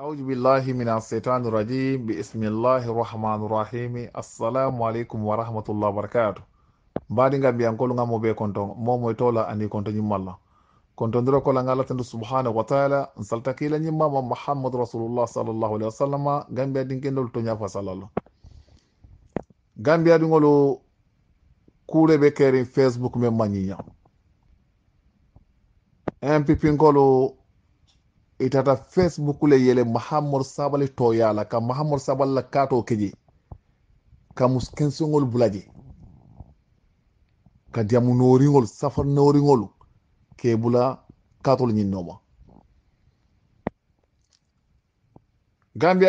أعوذ بالله من الشيطان الرجيم بسم الله الرحمن الرحيم السلام عليكم ورحمة الله وبركاته mbaɗi ngam mbiyan kolu ngam mo be konton momoye tola ani konto ñimmalla kontondiro kola ngala tendu subhanahu wa taala n saltakila ñimmama mouhammadu rasulullah sallllahu alayhi wa sallama gambiya ɗinkendolu to ñafa sallallah gambiya ɗingolu kuure ɓe keerin facebook men mañiña un pipinkolu itata facebook le yele mahamor sabali toyala ka mahamor sabal la kato keji ka muskensiŋol bulaje ka diyamu nooriŋol safar nooriŋolu ke bula kato katolu ñiŋ nooma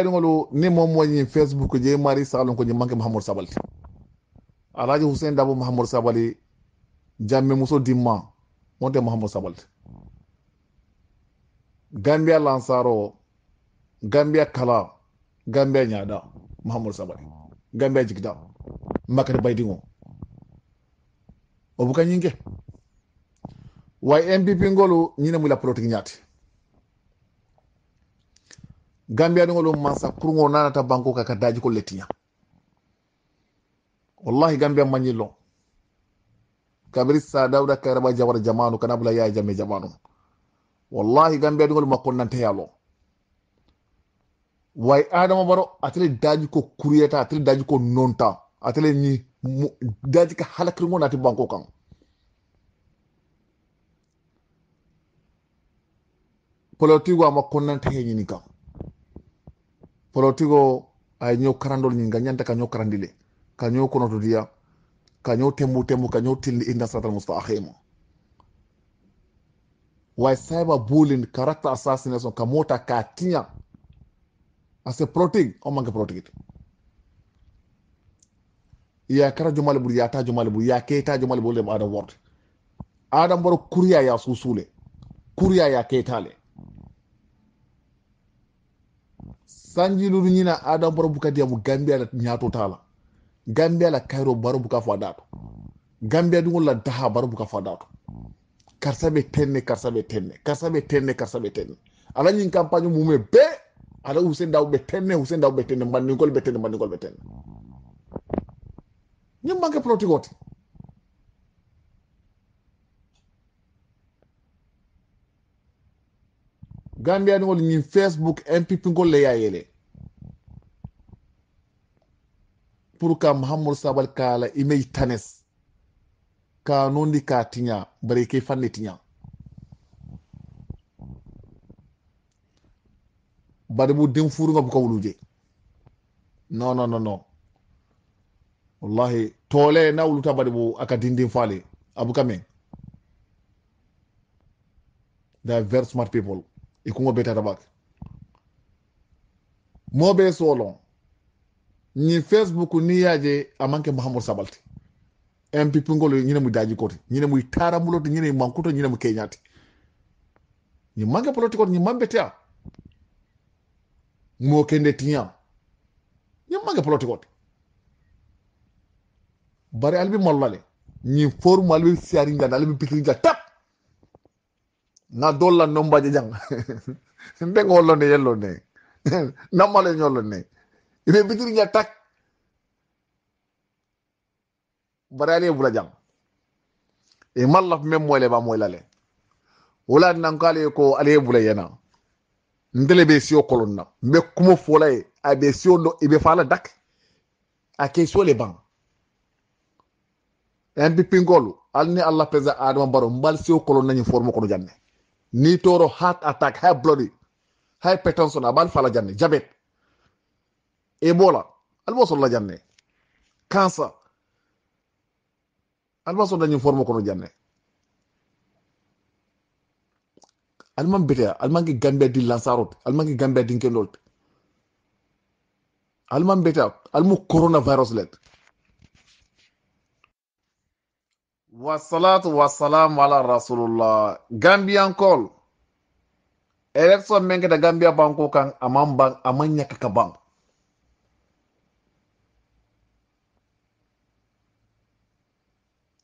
ngolu ni mom moo ñiŋ facebook je mari salon ko ñiŋ manke mahamor sabali alaji hussein dabo mahamor sabali jamme muso dimma monte mahamor sabali ti gambia lansaro gambia kala gambia ñaada mahamadou sabari gambia jigida makata baydingo o buka ñiŋ ke waye mpp ngolu ñine mu la politique ñaati gambia ngolu mansa kurŋo nanata banko ka ka daajikol le tiña wallahi gambia mañi loŋ sa dawda karaba jawara jamanu kana bula yaya jame jamanu wallahi gambe adugol makko nante yalo way adama baro atele daji ko kuryata atele daji ko nonta atele ni daji ka mo nati banko kan politigo ama konnanta he ñini kan politigo ay ñoo karandol ñi ga ñanta ka ñoo karandile ka ñoo ko konotodiya ka ñoo tembu tembu ka ñoo tilli inda siratal mustakhima waaye cyberbullying character assassination kamota katia as a protein or manga protein ya kara jomale bur ya ta jomale bur ya ke ta jomale bur le adam ward adam bor kuriya ya susule kuriya ya ke ta le sanji lulu ñina adam baro buka diamu gambia la ñaato tala gambia la kairo baro buka fo dato gambia dungol la daha baro buka fo dato karisa be tenne karisa be tenne karisa be tenne karisa be tenne ala ñin mun bɛ be ala husen daw be tenne husen daw be tenne mbandinkol be tenne bɛ be tenne ñin banque politique ote gambia ni wol ñin facebook mpp ngol le yayele pour ka mahamadou sabal kala imey tanes kanundi ka tiña bare ke fanni tiña bade bu den furu nga bu kawlu je no no no no wallahi tole na wuluta bade bu aka dindin fale abu kamen da are very smart people ikungo beta mo be solo ni facebook ni yaje amanke muhammad sabalti mpp ngol ñine mu daji kote ñine mu tara mulote ñine mu mankuto ñine mu keñati ñi manke poloti ñi mambe tiya mo kende tiñam ñi mange poloti kote bari albi mollale ñi forum albi siari ngal albi pikri ngal tap na dolla nombaje jang mbe ngol lo ne yello ne namale ñol lo ne ibe bitiri ngal tak bari ale ye bulajan e ma lafi mɛ mɔlɛ ba mɔlɛ lɛ o la nan ko ale ye ko ale ye bulayɛ na n tele bɛ si o na n kuma fɔ la ye a bɛ si o dɔn i e bɛ dak a kɛ so le ban ɛn e bi pingolu alni ni ala pɛza adama baro n bali si o kolon na ɲin fɔrɔmɔ kɔnɔ n'i tɔɔrɔ heart attack high blood high hypertension a b'ale fa la jan dɛ jabɛti e b'o la ale b'o cancer almasodani formo kono janne alman beteya almanke gambia di lansarote almanke gambia dinkendolte alman bete almu coronavirus let wasalatu wasalamu ala rasulullah gambian call election menke da gambia banko kan aman ban amanya ka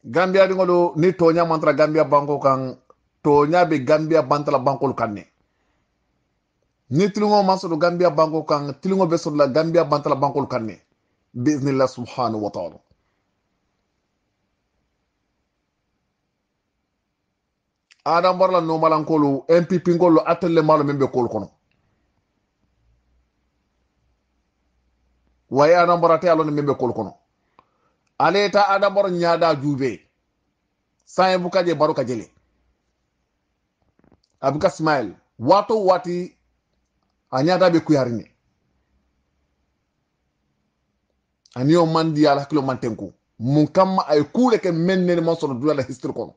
gambiya dingolu ni tonya mantara gambiya banko kan tonya be gambiya bantala banko kan ne ni tilingo masolo gambiya banko kan tilingo be sodola gambiya bantala banko kan ne biiznillah subhanahu wa ta'ala adam barla no malankolu mpp ngolu atelle malo membe kol kono waye adam barate alo membe kol kono aleta adamaro ñaada juube saye bukaje je baro ka jele abuka smile wato wati a ñaada be kuyarini aniyo mandi ala hakkilo man mun kamma aye kuule ke men nene man sono dulala histiri kono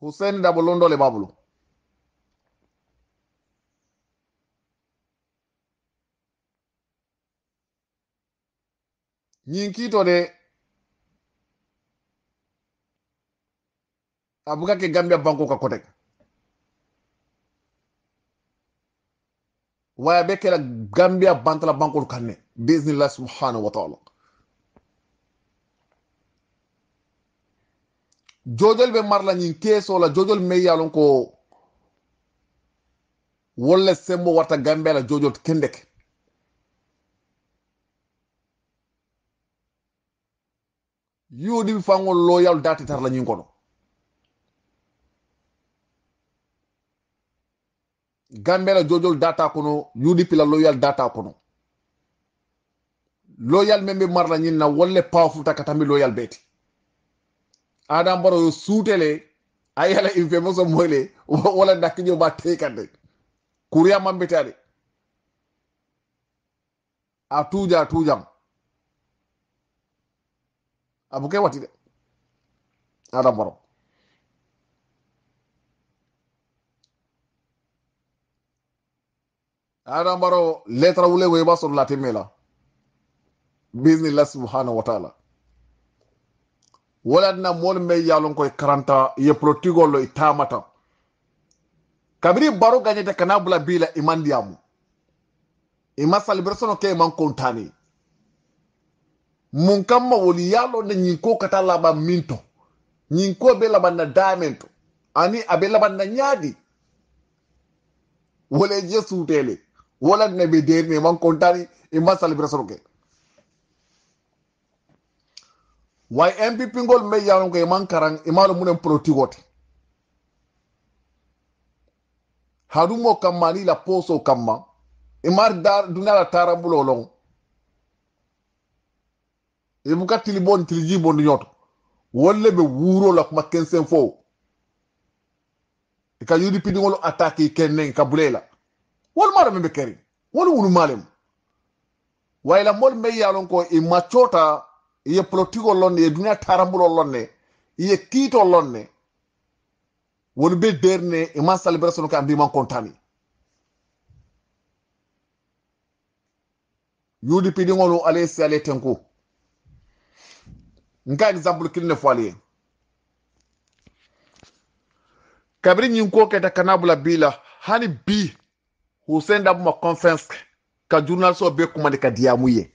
huseini dabo londole babulu ñin kito de abuka ke gambia banko ka kote waya be kela gambia bantala bankol kanne biiznillah subhanahu wa taala jojol be marla ñin keesola jojol mey yalon ko wolle sembo warta gambia la jojol kendeke yoɗimi fango loyal datitar lañin kono gambela jojol data kono yuɗi pila loyal data kono loyal membe mar marla na wolle pawfuta takata mi loyal beti adam baro yo suutele a yala so moyle wala ñu ba tey kande kuriya mambitade a tuja a tujam abu kay wati de ada borom ada baro letra wule we ba sɔrɔ lati mela bisimilah subhanahu wa taala waladna mol me yalon koy e karanta ye protigolo itamata e kabiri baro gaɲɛtɛ kana bula bila la i man diyamu man kontani mun kamma woni yalo na ñinko kata laban minto ñinko be laban na damento ani abe laban na ñaadi wole je suutele wolan na be derne man kontani ima salibration ke way mpp ngol me yano ko e man karan imalo munen protigote hadumo kamma ni la poso kamma imar dar dunala tarambulo long e buka tili bon tili jibondi ñoto wolle ɓe wuurol akuma kensen fo e ka udp ɗiŋolu attaque kennen ka bulela wol maɗo men ɓe keri woni wulumalem wayla mol mbe yalon ko e maccota ye politikol lonne iye duniya tarambulol lonne iye kiitol lonne woni be derne e man salibration ka mbiman kontani udp ɗiŋolu alaysi alay tenko nka example kelen ne fɔ ale ye kabiri ɲin ko kɛta bila bila bi la hali bi husɛn conference ka journalistw bɛɛ kuma de ka diyamu ye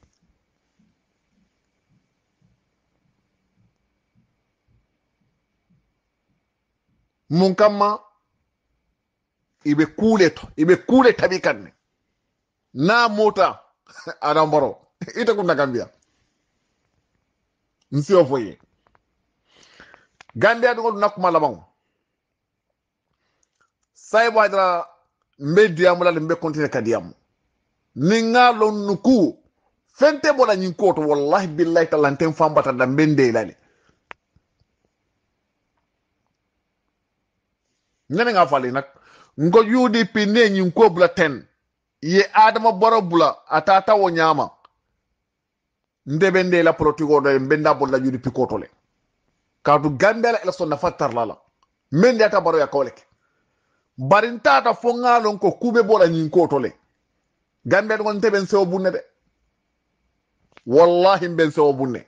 mun kama i bɛ kule to i bɛ kule tabi kan ne n'a mota adambɔrɔ i tɛ kun na n siyo fo ye na duna kuma labanw sayibu hadira e n be diyamu la ni n be ni nga lon nuku fente bola bɔla ɲin ko to wallahi billahi tala n fan bata da n be n dei la le ne ne ka udp ne ko bula ten ye adama bɔra bula atata wo ɲaama la ɓen nde lappolo tigoɗo en bendabolla juuɗi pikotole kaatu gambela ela sonna fattarlala min de atabaroya kawleke barin tata fo ngalon ko kuɓe bola ñin kotole gambe ɗo gonte ɓen sewo bunne de wallahi ɓen sewo bunne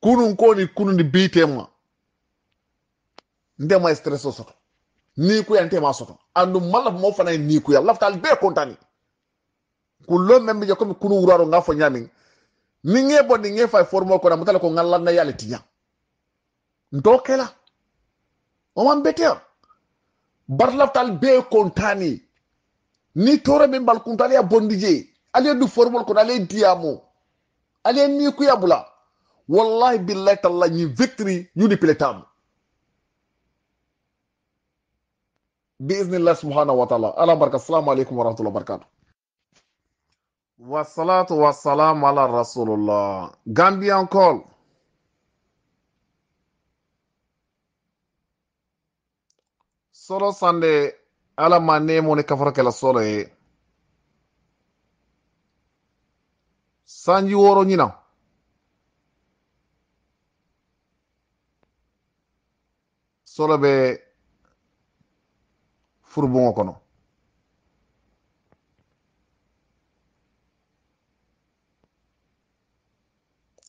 kunun koni kunundi biitema ndema e stress o soto nikuyantema soto andum malla mo fana e nikuya laftal be kontani kullo men bi jokom kunu wuraro nga fo ni nge bo ni nge fa formo ko na mutala ko ngalla na yale tinya ndokela o man beter barlaftal be kontani ni tore be bal kuntali ya bondije ale du formo ko diamu, ya diamo ale ni ku ya bula wallahi billahi talla ni victory ñu ni piletam باذن الله سبحانه وتعالى على بركه السلام عليكم ورحمه الله وبركاته wasalatu wasalamu ala rasulullah gambian call solo sande ala ma nemoni kafarakela solo ye sanji woro ñina solo be furbungo kono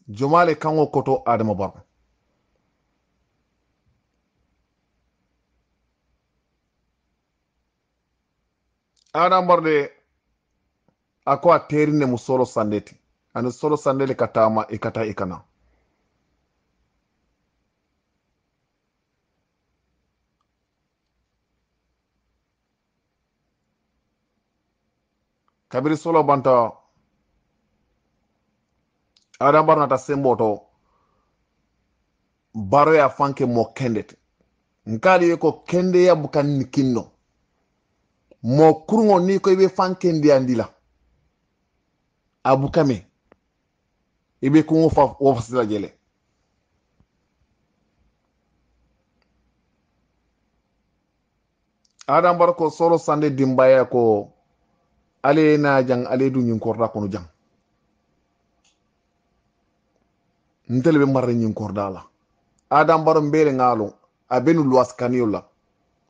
joma le kango koto adama baro adama bar de a ko a terine mu solo sande ti ani solo sande le ka taama i ka taa i kana kabiri solo banta adam nata sembo to baro ya fanke mo kendete nkali ye ko kende ya bukan ni kinno mo kurungo ni ko ibe fankendi andila abukame ibe kungo fa wofasila jele adam baro ko soro sande dimbaya ko ale na jang ale du nyin korda kono jang ntele be marre ñin korda la adam baro mbele ngalo abenu luwas kanio la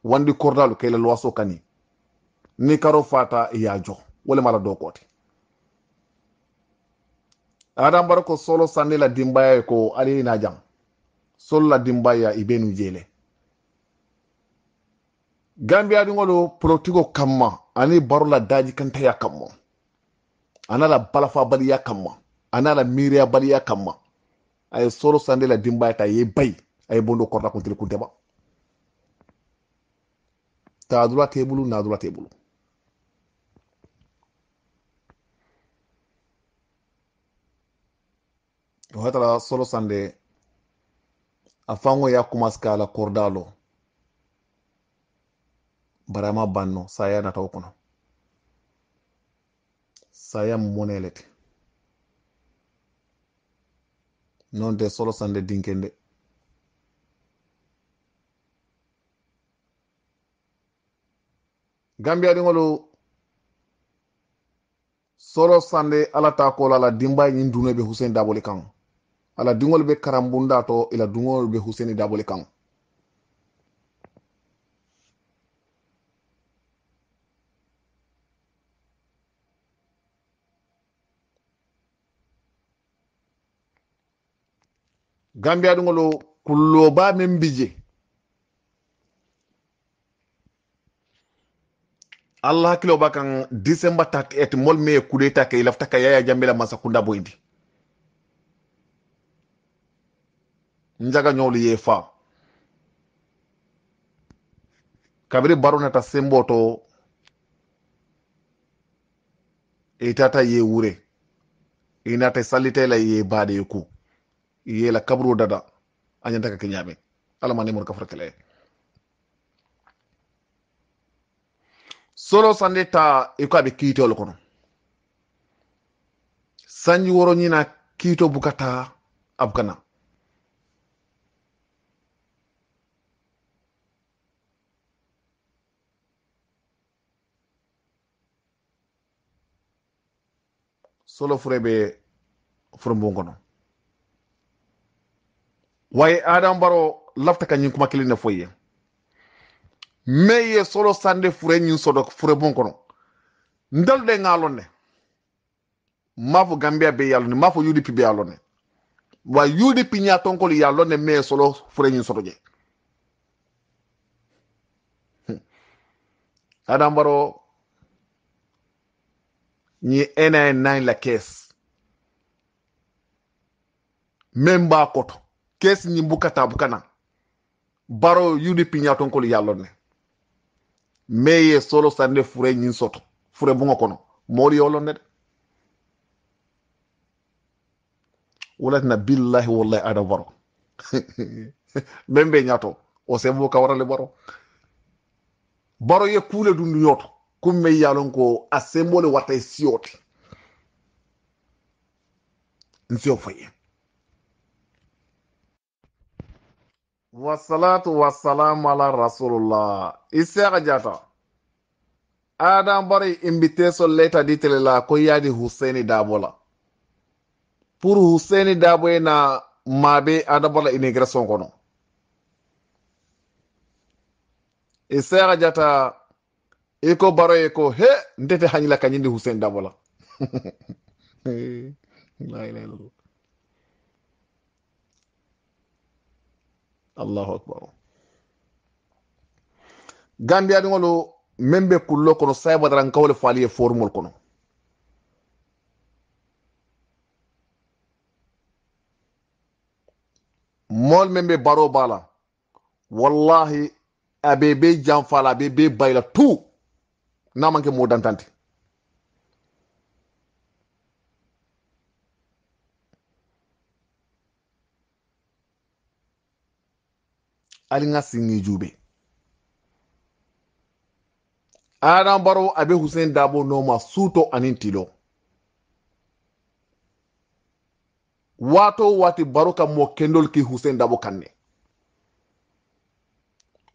wandi kordalu kayla luwaso kani ni karo fata iya e jo wala mala do kote adam baro ko solo sande la dimbaya ko ali na jam solo la dimbaya ibenu jele gambia dingolo politiko kamma ani baro la daji kanta ya kamma ana la balafa baliya kamma ana la miriya baliya kamma a ye soro sande la dimba ta ye bayi a ye bondo korta kuntil kuntema taadula tee bulu naadula te bulu hatara solo sande a fango ya kumasi ka la korda lo barama banno saya natawo kono saya monelete non de solo sande dinkende gambia diŋolu solo sande ala ta ko la la dimba ñiŋ dune be daboli kaŋ ala diŋolu be karambunda to ila duŋolu be huseni daboli kaŋ gambia ɗum ngolo kulloba min bije allah hakkilo ba kan december et mol me kudeta ke ilafta ka yaya jambela masa kunda boyndi njaga ñowlu ye fa kabiri baronata sembo to itata ye wure inata salitela ye baade ku yela kabro dada anyanta ka kinyame ala mani mur kafar kale solo sande ta iko abe kiitol kono sanji woro ñina kiito bukata abukana solo fure be furumbun kono waye adam baro lafta ka kuma kilin ne foye me ye solo sande fure ñin sodo fure bon kono ndal de ngalon ne mafo gambia be yalla ne mafo udp be yalla ne wa udp nya ton ko yalla ne me solo fure ñin sodo je hmm. adam baro ñi ena nine la case même ba koto kes ñimbukata bukana baro yudi piñatonkolu yallon ne mais ye solo sande fure ñin soto fure bungo kono moolu yolon ne de wulatina billahi wallahi ada baro men be ñato o sembo kawarale baro baro ye kuule dundu ñoto kum me yalon ko a sembole watta e siyote nsio faye wasalatu wasalamu ala rasulullah isexa jata adam bari invitation leta ditele la ko yadi huseni dabo la pour huseni dabo na mabe adam bala inigration kono isaka jata iko baro ye ko he ndete hañila kañindi huseni dabo la allahu akbar gambia ɗigolu min be kullo kono sayabadaran kawle faali ye forumol kono mol min be baro bala wallahi abe be janfala abe be bayla tout namanke mo dantanti hali n jube adam baro a be husen dabo noma suto anintilo tilo wato wati baro ka mo kendol ki hussein dabo kanne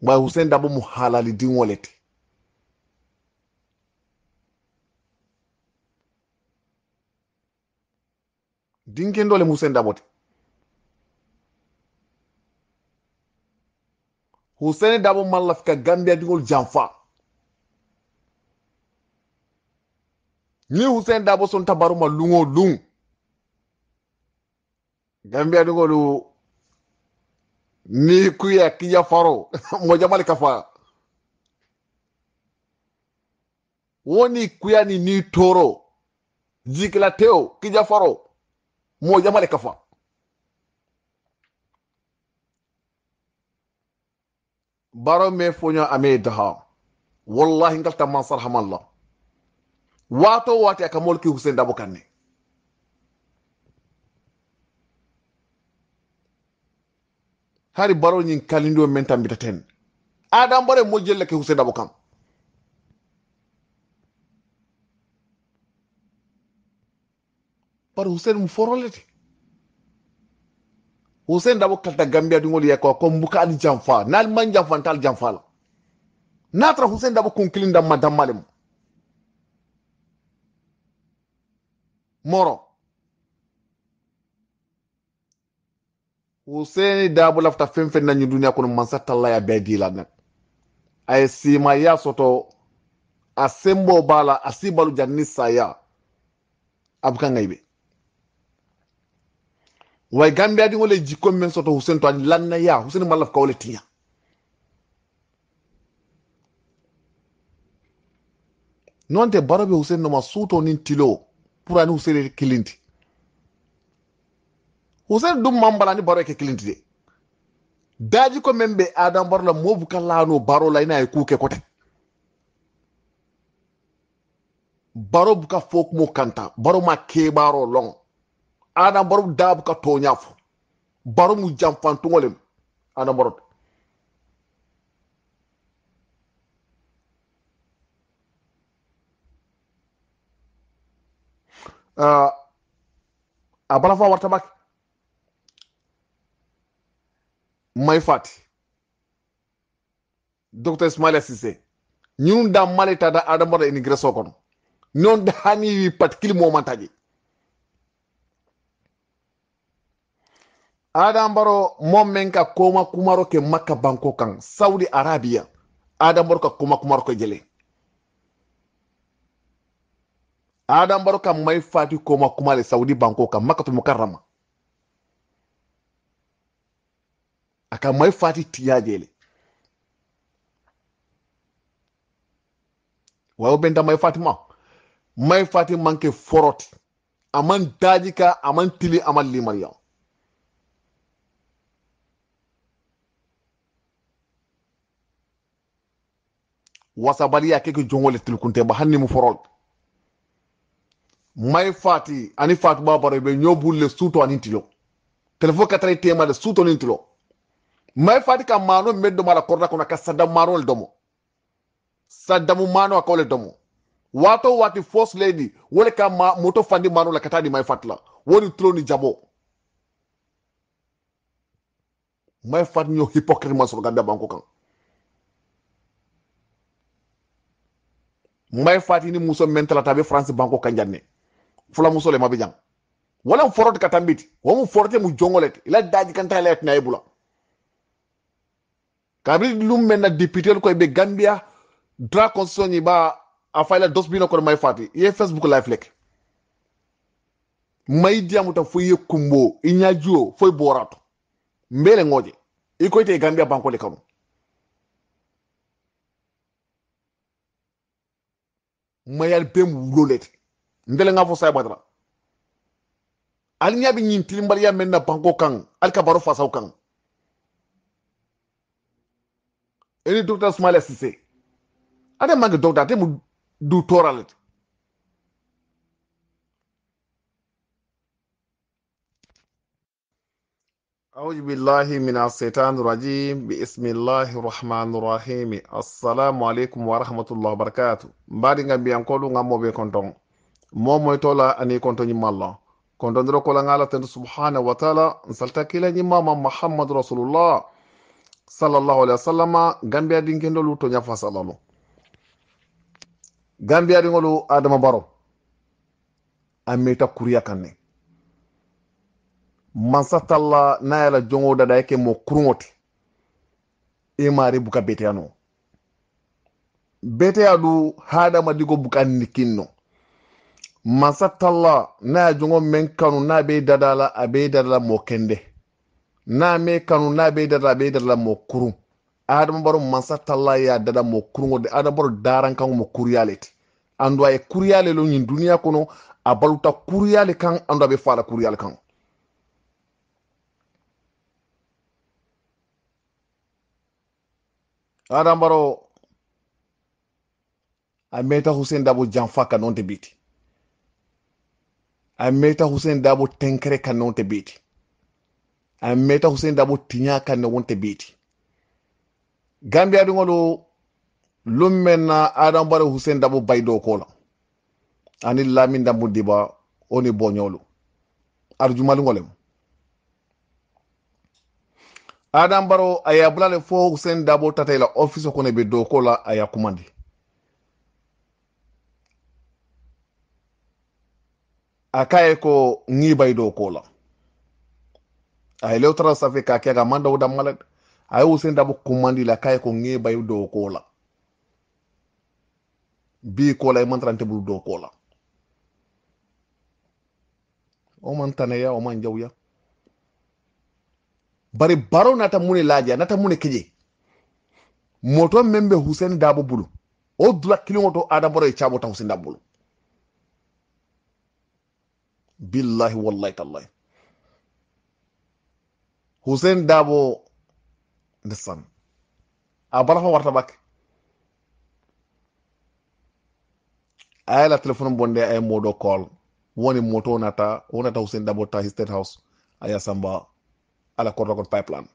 ba hussein dabo mu halali dinwo le te dinkendole mu dabo te huseni dabo Malla fika gambia diŋolu janfa ni huseni dabo son tabaruma lungo luŋ gambia diŋolu ni kuya kija faro mojamali kafa wo ni kuya ni ni toro jikila teo kija faro mojamali kafa barom me foño ame daha wallahi ngal tamma sarhamallah wato wati aka molki husen dabo kanne hari baro ñin kalindio men tambitaten adam bare mojjelle ke husen dabo kam bar husen mu forolete Hussein Dabo kalta Gambia dungol ya ko ko mbuka ali janfa nal man janfa tal janfa la natra Hussein Dabo kun kilin damma dammalem moro Hussein Dabo lafta fem fem nañu duniya kono man satalla ya be di la nak ay sima ya soto asembo bala asibalu janissa ya abkan ngaybe way gambia ɗi ngole jikkomi men soto husen to ani lannaya husen mallaf kawle tiña noon te baroɓe husen noma suto nin tilo pour ani husen kilinti husen dum mambalani baro eke kilindi de daji ko men ɓe adam barola mobu kallano barola ina e kuuke kote baro buka fo kumo kanta baro ma keɓaro long ana baru dabu ka to fu baru mu jamfan tungolem ana baru uh, a ah, balafa warta bak mai fati dr ismaila sise ñun da malita da adam bara immigration kono non da hani particulier moment taji adam baro men ka koma kumaro ke makka banko kan saudi arabia adam baro ka koma kumaro ke jele adam baro ka mai fati koma kumale saudi banko kan makka to mukarrama aka mai fati tiya jele wayo benda mai fati ma mai fati manke foroti aman dajika aman tili aman limariyaw wasabaliya keke jongo le tulukunte ba hanni mu forol may fati ani fatu babaro be ñobul le suto anintilo tilo telefo katare tema le suto anintilo tilo may fati ka mano meddo mala korda kuna ka saddam mano le domo saddamu mano akole domo wato wati first lady wole ka ma, moto fandi mano la katadi may fatla woni tulo ni jabo may fat ño hypocrite ma sur ganda banko kan may ni muso mentala tabe france banko kanjane fula muso le mabe wala forot katambiti wo mu forte mu jongolet ila daji kan ila tina ibula kabri lum men na député ko be gambia dra constitution ni ba afayla dosbino ko may fati ye facebook live lek may diamuta fo ye kumbo inyajuo fo borato mbele ngoje ikoyte gambia banko le kamo mayal pem wulolet ndele nga fo say badra al bi nyin tilimbal ya menna banko kan al kabaro fasaw kan eni docteur smale sise ade mangi docteur te mu du toralet أعوذ بالله من الشيطان الرجيم بسم الله الرحمن الرحيم السلام عليكم ورحمة الله وبركاته مبارك بيان كولو غامو بي كونتون مومو تولا أني كونتون يمالا كونتون درو كولا غالا تنت سبحانه وتعالى نسالتا كلا نماما محمد رسول الله صلى الله عليه وسلم غامبيا دين كندو لو تونيا فاسالالو غامبيا دين غولو آدم بارو أميتا كوريا كاني mansa talla na yala jongo dada yake mo kurungo ti e i mari buka beteya no beteya du hadamadigo buka nikin no mansa talla na ya jongo men kanu na be dadala a be la mo kende na me kanu na be dadala a be dadala mo kurun adamabaro mansa talla ya dada mo kurungo de adamabaro darankango mo kuruyale ti andu a ye kuruyale lo ɲin duniya kono a baluta kuruyale kan andu a be fala kuruyale kan adambaro a meta hussein dabo janfa ka non te biti a meta hussein dabo tenkere ka non te biti a meta hussein dabo tinya ka ne won te biti gambia dungo do lummen na adambaro hussein dabo baydo kola ani lamin dambu diba oni bonyolo, arjumalu ngolem adam baro a a bula le fo husen dabo tata la office kɔnɔ be do ko la a y'a kumandi a k'a ye ko n'i bayi do ko la a ye lew tara sanfɛ k'a kɛ ka man daw da mala a ye husen dabo kumandi la k'a ye ko n'i bayi do ko la bi ko la i e man tara bulu do ko la o man tanɛya o man jawuya bari baro nata mune laja nata mune keje moton men be husen dabo bulu o dula kiliŋo ada adaboro ye caabo ta husen dabo bulu billahi wallahi tallahi husen dabo ndesan a barafa warta bakke a la telefoni bonde a ye do call woni moto nata wo nata husen dabo ta his house a samba ala kordo got pipeline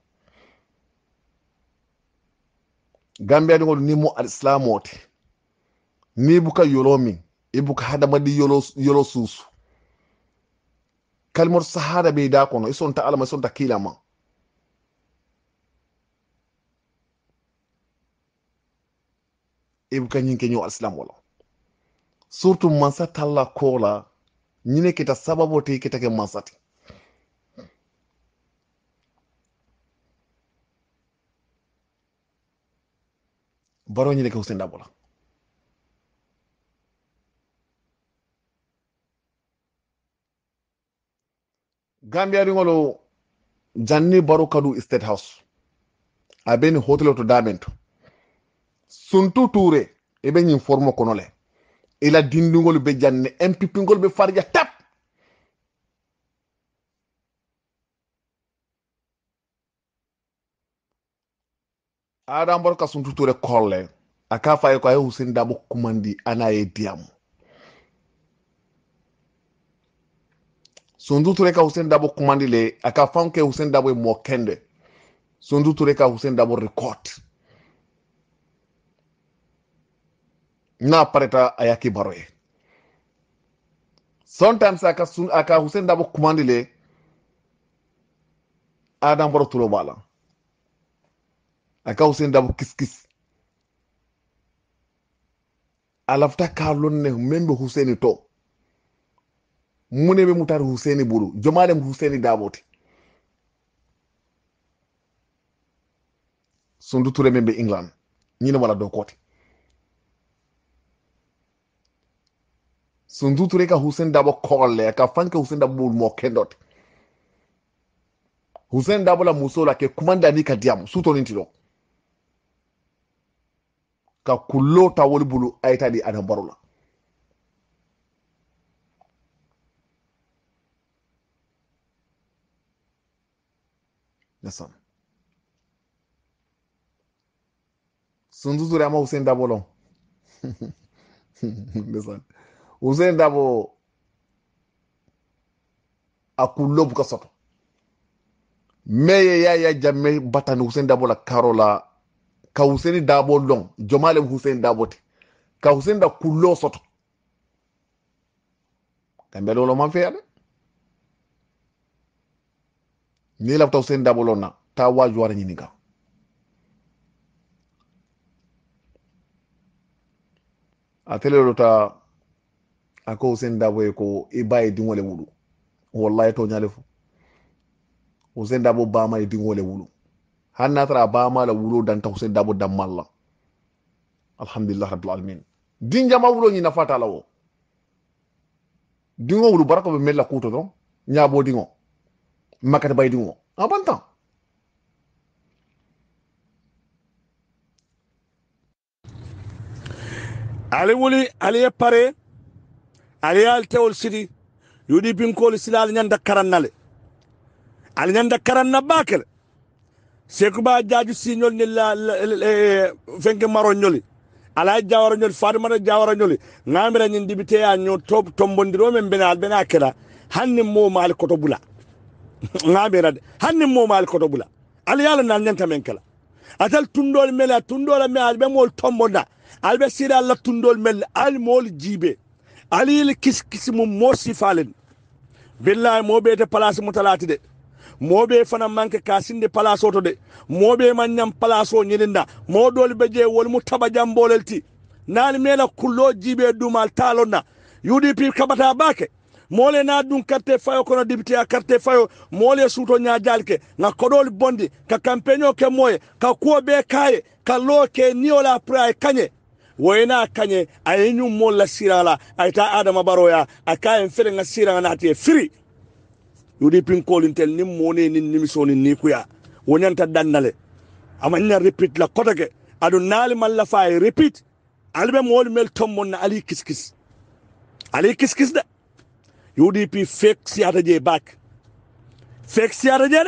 gambia ɗigol nimo aɗa islam ni buka yolo min i buka hadamadi yolo, yolo suusu kalimot sahada ɓe da kono i sonta alama i sonta kilama i buka ñinke ñoo alislam wala surtout mansa talla kola ñine kita sababo te kita ke mansati baro ñi nekk seen ndabo la gambia bi ngolo janni baro kadu state house a ben hotel to damento suntu touré e ben ñi formo ko nole ila dindu ngol be janne mpp ngol be farja tap adan bɔra ka suntutu yɛrɛ kɔrɔlɛ a k'a fɔ e ko a e husin huseni dabo kumandi ana n'a ye diyamu suntutu yɛrɛ ka huseni dabo kumandi le a e ka fan kɛ huseni dabo ye mɔ kɛndɛ suntutu yɛrɛ ka huseni dabo rekɔd n'a pareta a y'a ye sometimes aka, sun aka husin huseni dabo kumandi le adan bɔra tulo b'a akaw dabo kiskis a lafita ka lon ne men be huseni to mune be mutari huseni bulu jomadem huseni dabote sundu ture men be england ñine wala do kote sundu ture ka huseni dabo kolle ka fanke huseni dabo bulu mo kendote huseni dabo la muso ke kumanda ni ka diamu sutoninti ka kullo ta wani bulu a yi ta di adam baro la nasan sun zuzuri ama hussein dabo lon nasan hussein dabo a kullo buka soto meye ya ya jamme batani hussein dabo la karo la ka huseni dabo lon jomale huseni dabo te ka huseni da kullo soto kambe lolo man fe ade ni lafta huseni dabo lon na ta waju wara nyini ka atele lota ako huseni dabo e ko e baye le wulu wallahi to nyale fu huseni dabo ba ma e dingole wulu har na tara bama la wulo dan ta hussein dabo dan malla alhamdulillah rabbil alamin din jama wulo ni nafata la wo dingo wulu baraka be mella kuto don nyabo dingo makata bay dingo abantan ale wuli ale ye pare ale ye alitewol sidi yudi binkolu sila ale ñanda karannale ale ñanda karanna bakele sekuba jaju siñol ni la e, fenke maroñoli ala jawaroñol fatimata jawaroñoli ngamira ñin dibite a ñu to tombondiro men bena bena kela hanni mo mal koto bula ngamira hanni mo mal koto bula ala yalla nan nenta men kala atal tundol mel a tundol me al be mol tombonda al be sira la tundol mel al mol jibe ali kis kis mo mo sifalen billahi mo be te place mutalati de moɓe fana manke ka sinde place o to de moɓe man ñam place o ñininda moɗol be je wolmu taɓa jambolel ti nani mena kullo al dumal talonna udp kaɓata bake mole na dun carte fayo kono dibite a carte fayo mole suto nya ke na kodol bondi ka campagne ke moye ka kuwo be kaye ka loke ke ola pra e kanye kañe kanye kañe mola sirala ayta adama baroya a kayen fere nga siraga naati e firi UDP nkolintel ni mone ni nimisoni ni kuya wonyanta dannale amanya repeat la kotake adu nali malla fay repeat albe mol mel tombon na ali kiskis ali kiskis da UDP fake siata je back fake siata je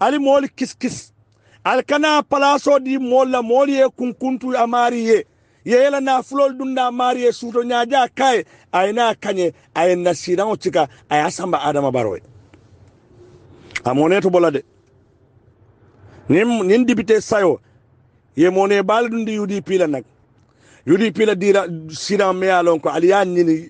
ali mol kiskis al kana palaso di mol la mol ye kunkuntu amari ye yeyela na fulol dunda mariye suto nyaja kai aina kanye aina nasiraŋo cika a ye samba adama a mone to bolade de nin nin député sayo ye mone bal dun di UDP la nak UDP la dira sira me alon ko aliya ni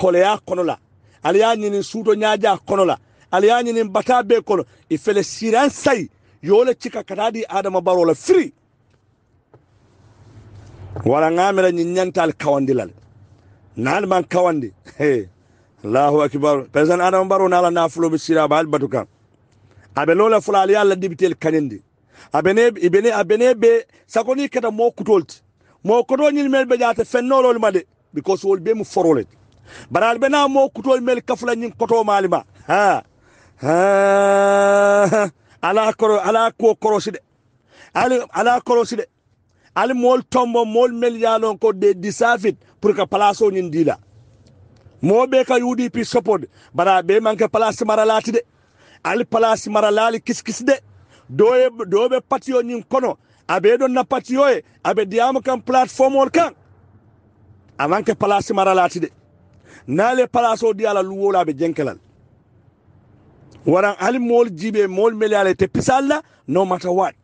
koleya kono la aliya ni suto nyaaja kono la aliya ni bata be kono e fele siran sai yola cika kadadi adama baro la free wala ngamira ni nyantal kawandilal nal man kawandi hey allahu akbar pesan adama baro nala nafulo be sira bal batukan aɓe noole fulaali ya allah ndiɓiteel kanindi aɓene aɓene ɓe sagoni kada mo kutolti mo koto ñin men ɓe ƴaate fennoolol ma de because wol ɓe mo forole baraaɗe ɓena mo kutol mel kafula ñin koto maali ma ha ala koro ala ko korosi de ali ala korosi de ali mool tombo mool mel yaalon ko de disafit pour que place o ñin diila mo ɓe ka udp sopode bara ɓe manque place mara laati de ali palasi maralali kisikiside doye dobe patio nyin kono abe don na patio e abe diamo kan platform wol kan amanke palasi maralati de nale palaso di ala luwola be jenkelal waran ali mol jibe mol melale te pisalla no matter what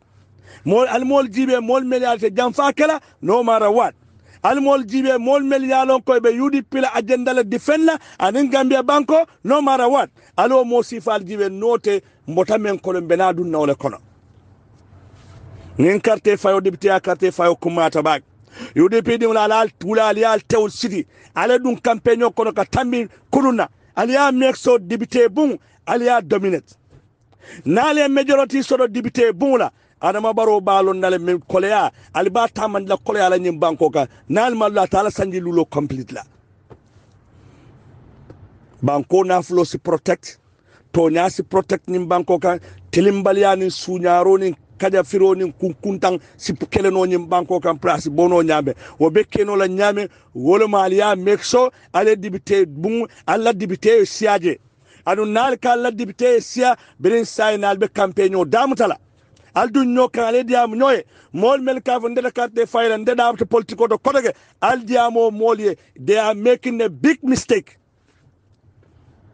mol al mol jibe mol melale te jamfa kala no matter what almol jiɓe mol mel yalon koye ɓe yuuɗi pila ajendala di fenna anin gambia banko no mara wat alo mo sifal jiɓe note mbota men kono bena dun nawle kono nin quartier fayo député a quartier fayo kummata bak udp ɗim ala wula aliya tewol siti ala ɗum campaigne o kono ka tambi kununa aliya mexo débité bon aliya dominate naale majority soɗo débité bon la adama baro balo nale min koleya ali ba taman la koleya la nyim banko ka nal ma la taala sanji lulo complete la banko na flo si protect to nya si protect nyim banko ka telimbaliya ni sunyaro ni kaja firo ni kunkuntan si no nyim banko ka place bono nyambe wo be keno la nyame wolo maliya make sure ale dibite bun ala dibite siaje anu nal ka la dibite sia birin sai nal be campaign o damtala aldu ñoo kan ale diyam ñoye mool mel ka fo ndeda carte fayla ndeda to politico to kodege al diyamo mool ye they are making a big mistake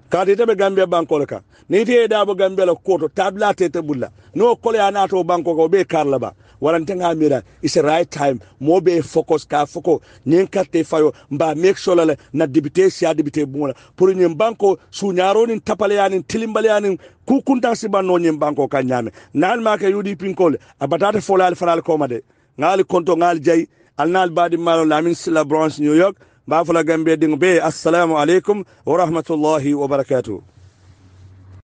kaati ite be gambiya bankole kan ni ite ye gambia gambiya la koto tabila te ite bulla n'o kole ya naato banko ka o be kar laba warante ŋa mira is right time moo be focus ka foko ñiŋ karte fayo mba make sure le na si a dibite buŋo la pour ñiŋ banko suñaaro niŋ tapaleya niŋ tilimbaleya si kukuntaŋ sibanno ñiŋ banko ka ñaame naal maa ke udp nkole a batata folaali fanaali koma de ŋa ali konto ŋa ali jayi ali naal baadi maalo lamin sila bronx new york بافلا جنبي دين بي السلام عليكم ورحمه الله وبركاته